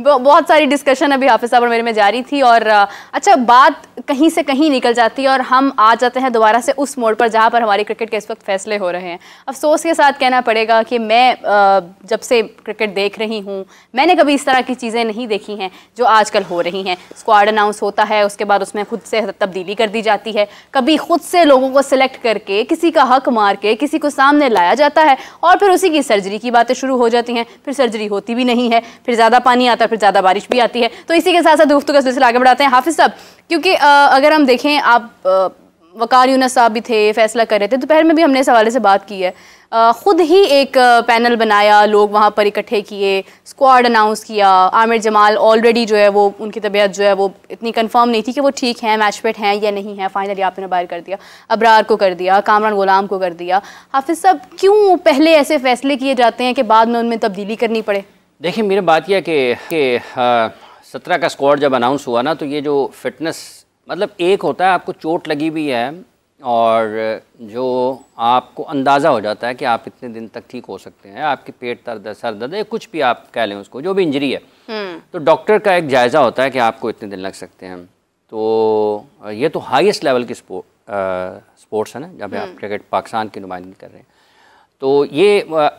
बहुत सारी डिस्कशन अभी हाफिज साहब और मेरे में जारी थी और अच्छा बात कहीं से कहीं निकल जाती है और हम आ जाते हैं दोबारा से उस मोड़ पर जहाँ पर हमारी क्रिकेट के इस वक्त फैसले हो रहे हैं अफसोस के साथ कहना पड़ेगा कि मैं जब से क्रिकेट देख रही हूँ मैंने कभी इस तरह की चीज़ें नहीं देखी हैं जो आजकल हो रही हैं स्क्वाड अनाउंस होता है उसके बाद उसमें खुद से तब्दीली कर दी जाती है कभी खुद से लोगों को सिलेक्ट करके किसी का हक मार के किसी को सामने लाया जाता है और फिर उसी की सर्जरी की बातें शुरू हो जाती हैं फिर सर्जरी होती भी नहीं है फिर ज़्यादा पानी आता लगातार फिर ज़्यादा बारिश भी आती है तो इसी के साथ साथ गुफ्तु का सिलसिला आगे बढ़ाते हैं हाफिज़ साहब क्योंकि अगर हम देखें आप वकार यूनस साहब भी थे फैसला कर रहे थे दोपहर में भी हमने इस हवाले से बात की है ख़ुद ही एक पैनल बनाया लोग वहाँ पर इकट्ठे किए स्क्वाड अनाउंस किया आमिर जमाल ऑलरेडी जो है वो उनकी तबीयत जो है वो इतनी कंफर्म नहीं थी कि वो ठीक हैं मैच फिट हैं या नहीं है फाइनली आपने बाहर कर दिया अबरार को कर दिया कामरान गुलाम को कर दिया हाफिज़ साहब क्यों पहले ऐसे फ़ैसले किए जाते हैं कि बाद में उनमें तब्दीली करनी पड़े देखिए मेरी बात यह कि, कि सत्रह का स्क्वाड जब अनाउंस हुआ ना तो ये जो फिटनेस मतलब एक होता है आपको चोट लगी भी है और जो आपको अंदाज़ा हो जाता है कि आप इतने दिन तक ठीक हो सकते हैं आपके पेट दर्द है सर दर्द है कुछ भी आप कह लें उसको जो भी इंजरी है हम्म। तो डॉक्टर का एक जायज़ा होता है कि आपको इतने दिन लग सकते हैं तो ये तो हाईएस्ट लेवल की स्पोर्ट्स है ना जहाँ पे हम्म। आप क्रिकेट पाकिस्तान की नुमाइंदगी कर रहे हैं तो ये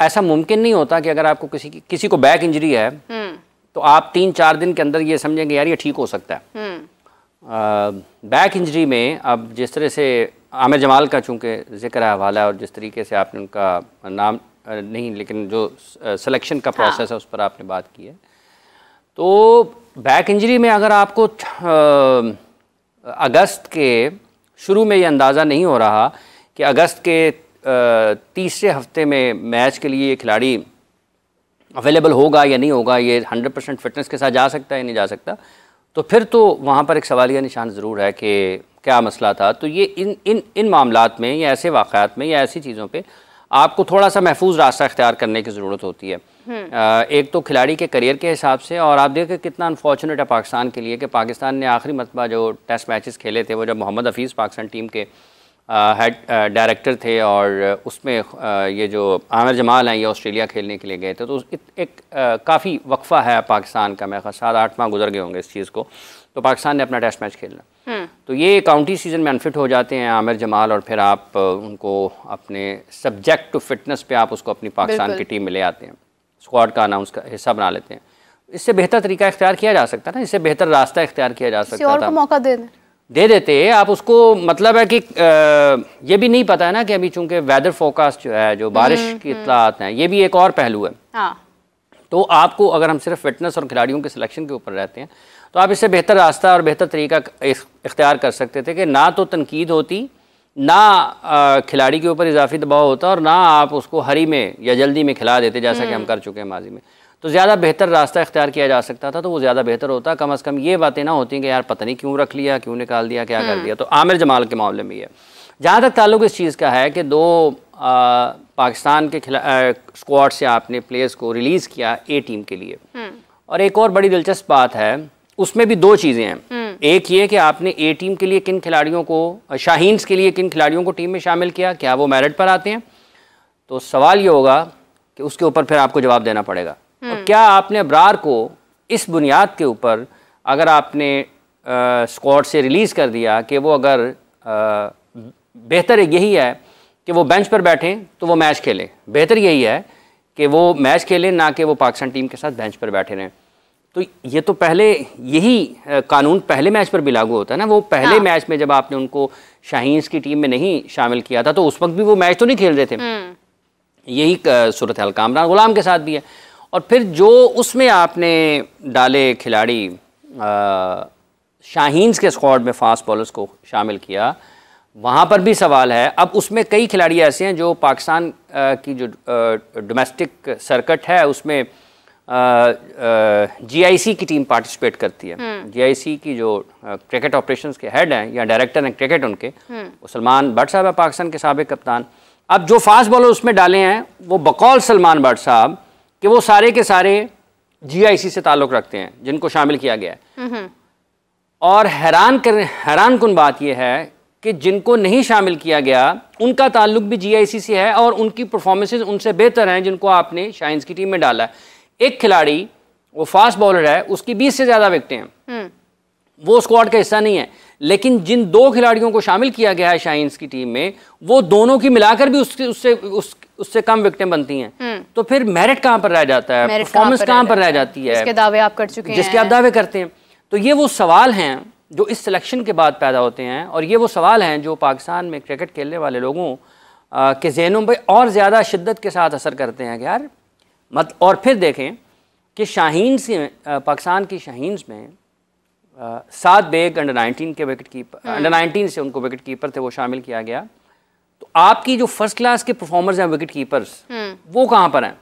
ऐसा मुमकिन नहीं होता कि अगर आपको किसी की किसी को बैक इंजरी है हम्म। तो आप तीन चार दिन के अंदर ये समझेंगे यार ये ठीक हो सकता है आ, हम्म। बैक इंजरी में अब जिस तरह से आमिर जमाल का चूँकि जिक्र है हवाला है और जिस तरीके से आपने उनका नाम नहीं लेकिन जो सिलेक्शन का प्रोसेस हाँ। है उस पर आपने बात की है तो बैक इंजरी में अगर आपको अगस्त के शुरू में ये अंदाज़ा नहीं हो रहा कि अगस्त के तीसरे हफ्ते में मैच के लिए खिलाड़ी अवेलेबल होगा या नहीं होगा ये 100 परसेंट फिटनेस के साथ जा सकता है या नहीं जा सकता तो फिर तो वहाँ पर एक सवालिया निशान ज़रूर है कि क्या मसला था तो ये इन इन इन मामला में या ऐसे वाक़ात में या ऐसी चीज़ों पर आपको थोड़ा सा महफूज रास्ता अख्तियार करने की ज़रूरत होती है आ, हम्म। एक तो खिलाड़ी के करियर के हिसाब से और आप देखें कितना अनफॉर्चुनेट है पाकिस्तान के लिए कि पाकिस्तान ने आखिरी मतबा जो टेस्ट मैचेस खेले थे वो जब मोहम्मद हफीज़ पाकिस्तान टीम के हेड डायरेक्टर थे और उसमें ये जो आमिर जमाल हैं ये ऑस्ट्रेलिया खेलने के लिए गए थे तो एक एक काफ़ी वक्फ़ा है पाकिस्तान का मैं सात आठ माह गुजर गए होंगे इस चीज़ को तो पाकिस्तान ने अपना टेस्ट मैच खेलना हम्म। तो ये काउंटी सीज़न में अनफिट हो जाते हैं आमिर जमाल और फिर आप उनको अपने सब्जेक्ट टू फिटनेस पे आप उसको अपनी पाकिस्तान की टीम में ले आते हैं स्क्वाड का अनाउंस का हिस्सा बना लेते हैं इससे बेहतर तरीका इख्तियार किया जा सकता है ना इससे बेहतर रास्ता इख्तियार किया जा सकता है मौका दे दें दे देते आप उसको मतलब है कि आ, ये भी नहीं पता है ना कि अभी चूंकि वेदर फोकास्ट जो है जो बारिश हम्म, की इतलात हम्म। हैं ये भी एक और पहलू है हाँ। तो आपको अगर हम सिर्फ फिटनेस और खिलाड़ियों के सिलेक्शन के ऊपर रहते हैं तो आप इससे बेहतर रास्ता और बेहतर तरीका इख्तियार कर सकते थे कि ना तो तनकीद होती ना खिलाड़ी के ऊपर इजाफी दबाव होता और ना आप उसको हरी में या जल्दी में खिला देते जैसा कि हम हम्म। कर चुके हैं माजी में तो ज़्यादा बेहतर रास्ता इख्तियार किया जा सकता था तो वो ज़्यादा बेहतर होता कम अज़ कम ये बातें ना होती कि यार पता नहीं क्यों रख लिया क्यों निकाल दिया क्या कर हम्म। दिया तो आमिर जमाल के मामले में ये जहाँ तक ताल्लुक इस चीज़ का है कि दो आ, पाकिस्तान के खिला स्क्वाड से आपने प्लेयर्स को रिलीज़ किया ए टीम के लिए हम्म। और एक और बड़ी दिलचस्प बात है उसमें भी दो चीज़ें हैं हम्म। एक ये कि आपने ए टीम के लिए किन खिलाड़ियों को शाहीनस के लिए किन खिलाड़ियों को टीम में शामिल किया क्या वो मेरिट पर आते हैं तो सवाल ये होगा कि उसके ऊपर फिर आपको जवाब देना पड़ेगा और हम्म। क्या आपने ब्रार को इस बुनियाद के ऊपर अगर आपने स्क्वाड से रिलीज़ कर दिया कि वो अगर बेहतर यही है कि वो बेंच पर बैठें तो वो मैच खेलें बेहतर यही है कि वो मैच खेलें ना कि वो पाकिस्तान टीम के साथ बेंच पर बैठे रहें तो ये तो पहले यही कानून पहले मैच पर भी लागू होता है ना वो पहले हाँ। मैच में जब आपने उनको शाहीनस की टीम में नहीं शामिल किया था तो उस वक्त भी वो मैच तो नहीं खेल रहे थे हम्म। यही सूरत हाल कामरान गुलाम के साथ भी है और फिर जो उसमें आपने डाले खिलाड़ी शाहीनस के स्क्वाड में फास्ट बॉलर्स को शामिल किया वहाँ पर भी सवाल है अब उसमें कई खिलाड़ी ऐसे हैं जो पाकिस्तान की जो डोमेस्टिक सर्कट है उसमें जीआईसी की टीम पार्टिसिपेट करती है जीआईसी हम्म। की जो क्रिकेट ऑपरेशंस के हेड हैं या डायरेक्टर हैं क्रिकेट उनके हम्म। सलमान भट्ट साहब है पाकिस्तान के सबक कप्तान अब जो फास्ट बॉलर उसमें डाले हैं वो बकौल सलमान भट्ट साहब कि वो सारे के सारे जीआईसी से ताल्लुक़ रखते हैं जिनको शामिल किया गया है और हैरान कर हैरान कन बात यह है कि जिनको नहीं शामिल किया गया उनका ताल्लुक भी जीआईसी से है और उनकी परफॉर्मेंसेज उनसे बेहतर हैं जिनको आपने शाइन्स की टीम में डाला है एक खिलाड़ी वो फास्ट बॉलर है उसकी बीस से ज़्यादा विकटें हैं हम्म। वो स्क्वाड का हिस्सा नहीं है लेकिन जिन दो खिलाड़ियों को शामिल किया गया है शाइन्स की टीम में वो दोनों की मिलाकर भी उसके उससे उस उससे कम विकटें बनती हैं हम्म। तो फिर मेरिट कहाँ पर रह जाता है परफॉर्मेंस कहाँ पर रह जाती है दावे आप कर चुके हैं जिसके आप दावे करते हैं तो ये वो सवाल हैं जो इस सिलेक्शन के बाद पैदा होते हैं और ये वो सवाल हैं जो पाकिस्तान में क्रिकेट खेलने वाले लोगों के जहनों पर और ज़्यादा शिद्दत के साथ असर करते हैं कि यार मत और फिर देखें कि शाहीन से पाकिस्तान की शाहीन्स में सात बेग अंडर 19 के विकेट कीपर अंडर 19 से उनको विकेट कीपर थे वो शामिल किया गया तो आपकी जो फर्स्ट क्लास के परफॉर्मर्स हैं विकेट कीपर्स हम्म। वो कहाँ पर हैं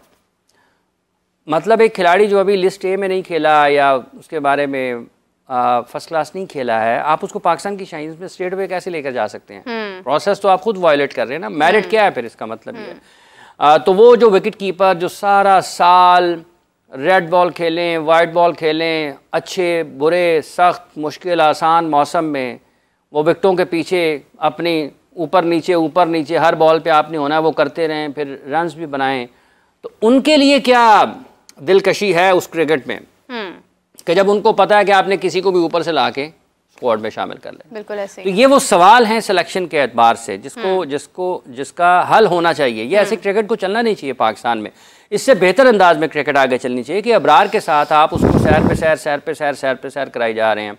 मतलब एक खिलाड़ी जो अभी लिस्ट ए में नहीं खेला या उसके बारे में फर्स्ट क्लास नहीं खेला है आप उसको पाकिस्तान की शाइन में स्टेट वे कैसे लेकर जा सकते हैं प्रोसेस हम्म। तो आप खुद वायोलेट कर रहे हैं ना मेरिट हम्म। क्या है फिर इसका मतलब ये तो वो जो विकेट कीपर जो सारा साल रेड बॉल खेलें वाइट बॉल खेलें अच्छे बुरे सख्त मुश्किल आसान मौसम में वो विकटों के पीछे अपनी ऊपर नीचे ऊपर नीचे हर बॉल पे आपने होना वो करते रहें फिर रन्स भी बनाएं तो उनके लिए क्या दिलकशी है उस क्रिकेट में हम्म। कि जब उनको पता है कि आपने किसी को भी ऊपर से ला के स्क्वाड में शामिल कर लें बिल्कुल ऐसे तो ये वो सवाल हैं सिलेक्शन के एतबार से जिसको हम्म। जिसको जिसका हल होना चाहिए ये हम्म। ऐसे क्रिकेट को चलना नहीं चाहिए पाकिस्तान में इससे बेहतर अंदाज में क्रिकेट आगे चलनी चाहिए कि अबरार के साथ आप उसको सैर पे सैर सैर पे सैर सैर पे सैर कराई जा रहे हैं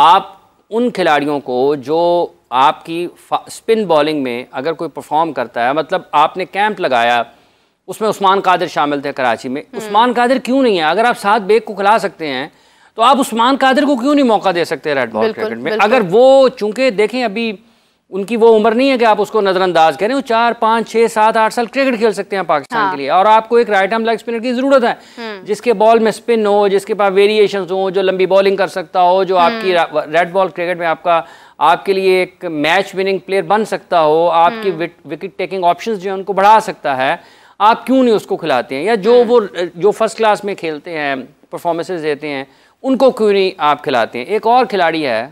आप उन खिलाड़ियों को जो आपकी स्पिन बॉलिंग में अगर कोई परफॉर्म करता है मतलब आपने कैंप लगाया उसमें उस्मान कादिर शामिल थे कराची में हम्म। उस्मान कादिर क्यों नहीं है अगर आप साथ बेग को खिला सकते हैं तो आप उस्मान कादिर को क्यों नहीं मौका दे सकते रेड बॉल क्रिकेट में अगर वो चूंकि देखें अभी उनकी वो उम्र नहीं है कि आप उसको नज़रअंदाज करें वो चार पाँच छः सात आठ साल क्रिकेट खेल सकते हैं पाकिस्तान हाँ। के लिए और आपको एक राइट आर्म लेग स्पिनर की ज़रूरत है हम्म। जिसके बॉल में स्पिन हो जिसके पास वेरिएशन हो जो लंबी बॉलिंग कर सकता हो जो हम्म। आपकी रेड बॉल क्रिकेट में आपका आपके लिए एक मैच विनिंग प्लेयर बन सकता हो आपकी विकेट टेकिंग ऑप्शन जो है उनको बढ़ा सकता है आप क्यों नहीं उसको खिलाते हैं या जो हम्म। वो जो फर्स्ट क्लास में खेलते हैं परफॉर्मेंसेज देते हैं उनको क्यों नहीं आप खिलाते हैं एक और खिलाड़ी है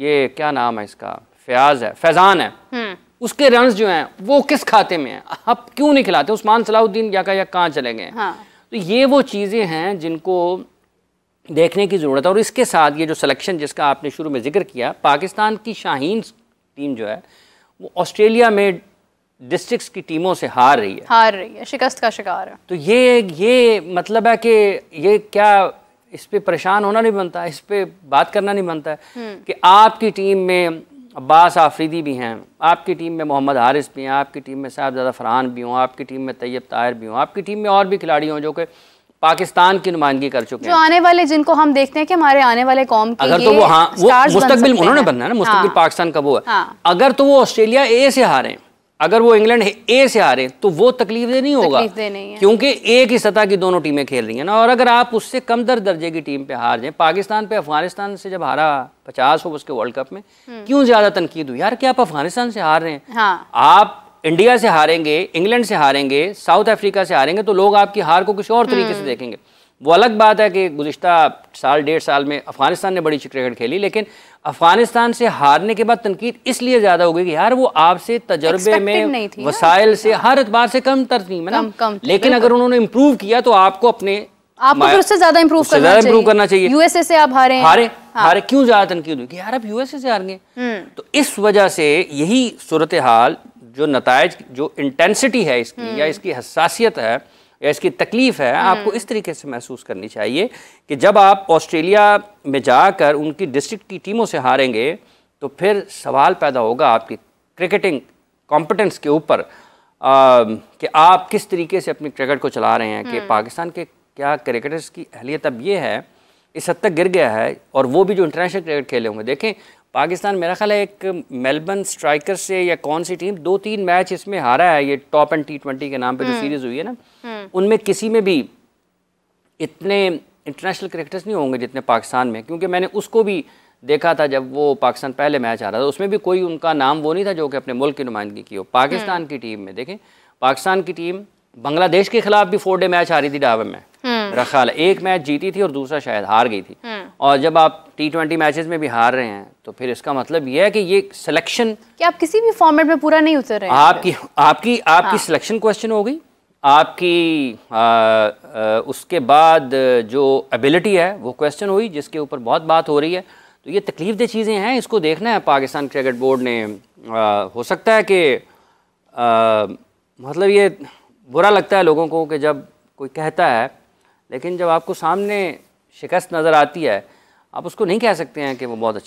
ये क्या नाम है इसका फयाज है फैजान है हम्म। उसके रन जो हैं वो किस खाते में हैं आप क्यों नहीं खिलाते उस्मान सलाउद्दीन या का या कहाँ चले गए हाँ। तो ये वो चीज़ें हैं जिनको देखने की ज़रूरत है और इसके साथ ये जो सिलेक्शन जिसका आपने शुरू में जिक्र किया पाकिस्तान की शाहीन टीम जो है वो ऑस्ट्रेलिया में डिस्ट्रिक्स की टीमों से हार रही है हार रही है शिकस्त का शिकार है तो ये ये मतलब है कि ये क्या इस पर परेशान होना नहीं बनता इस पर बात करना नहीं बनता हम्म। कि आपकी टीम में अब्बास आफरीदी भी हैं आपकी टीम में मोहम्मद हारिस भी हैं आपकी टीम में साहबजादा फरहान भी हों आपकी टीम में तैयब ताहिर भी हूँ आपकी टीम में और भी खिलाड़ी हों जो कि पाकिस्तान की नुमाइंदगी कर चुके हैं जो आने वाले जिनको हम देखते हैं कि हमारे आने वाले कौम के अगर तो वो हाँ वो मुस्तकबिल उन्होंने बनना है ना हाँ। पाकिस्तान का वो है हाँ। अगर तो वो ऑस्ट्रेलिया ए से हारें अगर वो इंग्लैंड ए से हारे तो वो तकलीफ दे नहीं होगा क्योंकि ए की सतह की दोनों टीमें खेल रही हैं ना और अगर आप उससे कम दर दर्जे की टीम पे हार जाए पाकिस्तान पे अफगानिस्तान से जब हारा पचास हो उसके वर्ल्ड कप में हम्म। क्यों ज्यादा तनकीद हुई यार क्या आप अफगानिस्तान से हार रहे हैं हाँ। आप इंडिया से हारेंगे इंग्लैंड से हारेंगे साउथ अफ्रीका से हारेंगे तो लोग आपकी हार को किसी और तरीके से हम्म। देखेंगे वो अलग बात है कि गुज्त साल डेढ़ साल में अफ़गानिस्तान ने बड़ी क्रिकेट खेली लेकिन अफ़गानिस्तान से हारने के बाद तनकीद इसलिए ज़्यादा हो गई कि यार वो आपसे तजर्बे में वसाइल से हाँ। हर अतबार से कम तर थी मैडम लेकिन अगर उन्होंने इम्प्रूव किया तो आपको अपने आपको तो फिर उससे ज्यादा इम्प्रूव करना, करना, चाहिए यूएसए से आप हारे हारे हाँ। हारे क्यों ज्यादा तनकीद हुई यार आप यूएसए से हार गए हम्म। तो इस वजह से यही सूरत हाल जो नतज जो इंटेंसिटी है इसकी हम्म। या इसकी हसासियत है या इसकी तकलीफ़ है हम्म। आपको इस तरीके से महसूस करनी चाहिए कि जब आप ऑस्ट्रेलिया में जाकर उनकी डिस्ट्रिक्ट की टीमों से हारेंगे तो फिर सवाल पैदा होगा आपकी क्रिकेटिंग कॉम्पिटेंस के ऊपर कि आप किस तरीके से अपनी क्रिकेट को चला रहे हैं कि हम्म। पाकिस्तान के क्या क्रिकेटर्स की अहलियत अब ये है इस हद तक गिर गया है और वो भी जो इंटरनेशनल क्रिकेट खेले होंगे देखें पाकिस्तान मेरा ख्याल है एक मेलबर्न स्ट्राइकर से या कौन सी टीम दो तीन मैच इसमें हारा है ये टॉप एंड टी ट्वेंटी के नाम पे जो हम्म। सीरीज हुई है ना हम्म। उनमें किसी में भी इतने इंटरनेशनल क्रिकेटर्स नहीं होंगे जितने पाकिस्तान में क्योंकि मैंने उसको भी देखा था जब वो पाकिस्तान पहले मैच आ रहा था उसमें भी कोई उनका नाम वो नहीं था जो कि अपने मुल्क की नुमाइंदगी की हो पाकिस्तान हम्म। की टीम में देखें पाकिस्तान की टीम बांग्लादेश के खिलाफ भी फोर डे मैच हारी थी डावे में रखा एक मैच जीती थी और दूसरा शायद हार गई थी और जब आप टी ट्वेंटी मैचेस में भी हार रहे हैं तो फिर इसका मतलब यह है कि ये सिलेक्शन कि आप किसी भी फॉर्मेट में पूरा नहीं उतर रहे आपकी आपकी आपकी सिलेक्शन हाँ। क्वेश्चन हो गई आपकी आ, आ, उसके बाद जो एबिलिटी है वो क्वेश्चन हुई जिसके ऊपर बहुत बात हो रही है तो ये तकलीफ दे चीज़ें हैं इसको देखना है पाकिस्तान क्रिकेट बोर्ड ने आ, हो सकता है कि मतलब ये बुरा लगता है लोगों को कि जब कोई कहता है लेकिन जब आपको सामने शिकस्त नज़र आती है आप उसको नहीं कह सकते हैं कि वो बहुत अच्छी